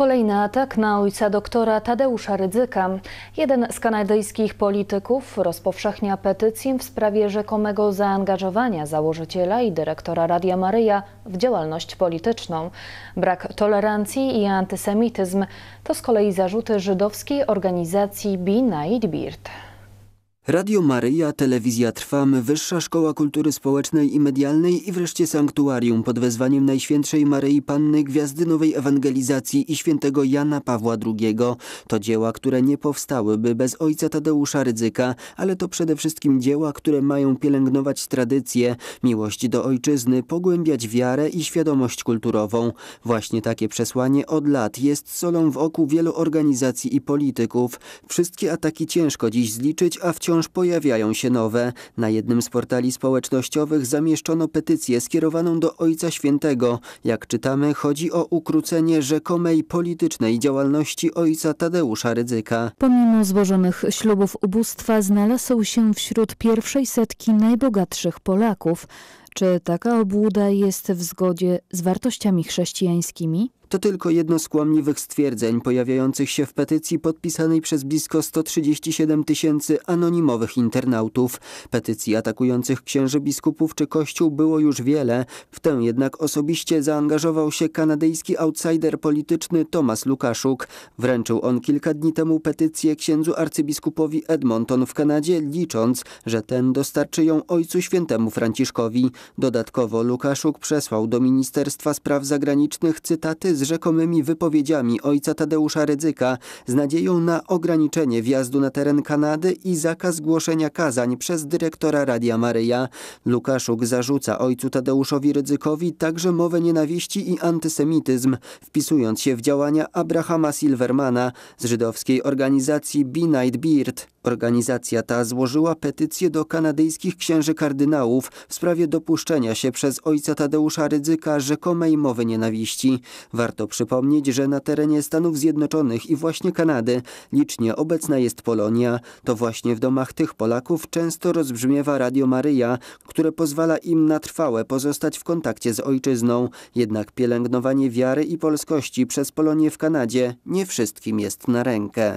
Kolejny atak na ojca doktora Tadeusza Rydzyka. Jeden z kanadyjskich polityków rozpowszechnia petycję w sprawie rzekomego zaangażowania założyciela i dyrektora Radia Maryja w działalność polityczną. Brak tolerancji i antysemityzm to z kolei zarzuty żydowskiej organizacji Be Night Beard. Radio Maryja, Telewizja Trwam, Wyższa Szkoła Kultury Społecznej i Medialnej i wreszcie Sanktuarium pod wezwaniem Najświętszej Maryi Panny Gwiazdy Nowej Ewangelizacji i świętego Jana Pawła II. To dzieła, które nie powstałyby bez ojca Tadeusza Rydzyka, ale to przede wszystkim dzieła, które mają pielęgnować tradycję, miłość do ojczyzny, pogłębiać wiarę i świadomość kulturową. Właśnie takie przesłanie od lat jest solą w oku wielu organizacji i polityków. Wszystkie ataki ciężko dziś zliczyć, a wciąż wciąż pojawiają się nowe. Na jednym z portali społecznościowych zamieszczono petycję skierowaną do Ojca Świętego. Jak czytamy, chodzi o ukrócenie rzekomej politycznej działalności ojca Tadeusza Rydzyka. Pomimo złożonych ślubów ubóstwa znalazł się wśród pierwszej setki najbogatszych Polaków. Czy taka obłuda jest w zgodzie z wartościami chrześcijańskimi? To tylko jedno z kłamliwych stwierdzeń pojawiających się w petycji podpisanej przez blisko 137 tysięcy anonimowych internautów. Petycji atakujących księży biskupów czy kościół było już wiele, w tę jednak osobiście zaangażował się kanadyjski outsider polityczny Tomasz Lukaszuk. Wręczył on kilka dni temu petycję księdzu arcybiskupowi Edmonton w Kanadzie, licząc, że ten dostarczy ją Ojcu Świętemu Franciszkowi. Dodatkowo Lukaszuk przesłał do Ministerstwa Spraw Zagranicznych cytaty z z rzekomymi wypowiedziami ojca Tadeusza Rydzyka z nadzieją na ograniczenie wjazdu na teren Kanady i zakaz głoszenia kazań przez dyrektora Radia Maryja. Lukaszuk zarzuca ojcu Tadeuszowi Rydzykowi także mowę nienawiści i antysemityzm, wpisując się w działania Abrahama Silvermana z żydowskiej organizacji Be Night Beard. Organizacja ta złożyła petycję do kanadyjskich księży kardynałów w sprawie dopuszczenia się przez ojca Tadeusza Rydzyka rzekomej mowy nienawiści. Warto przypomnieć, że na terenie Stanów Zjednoczonych i właśnie Kanady licznie obecna jest Polonia. To właśnie w domach tych Polaków często rozbrzmiewa Radio Maryja, które pozwala im na trwałe pozostać w kontakcie z ojczyzną. Jednak pielęgnowanie wiary i polskości przez Polonię w Kanadzie nie wszystkim jest na rękę.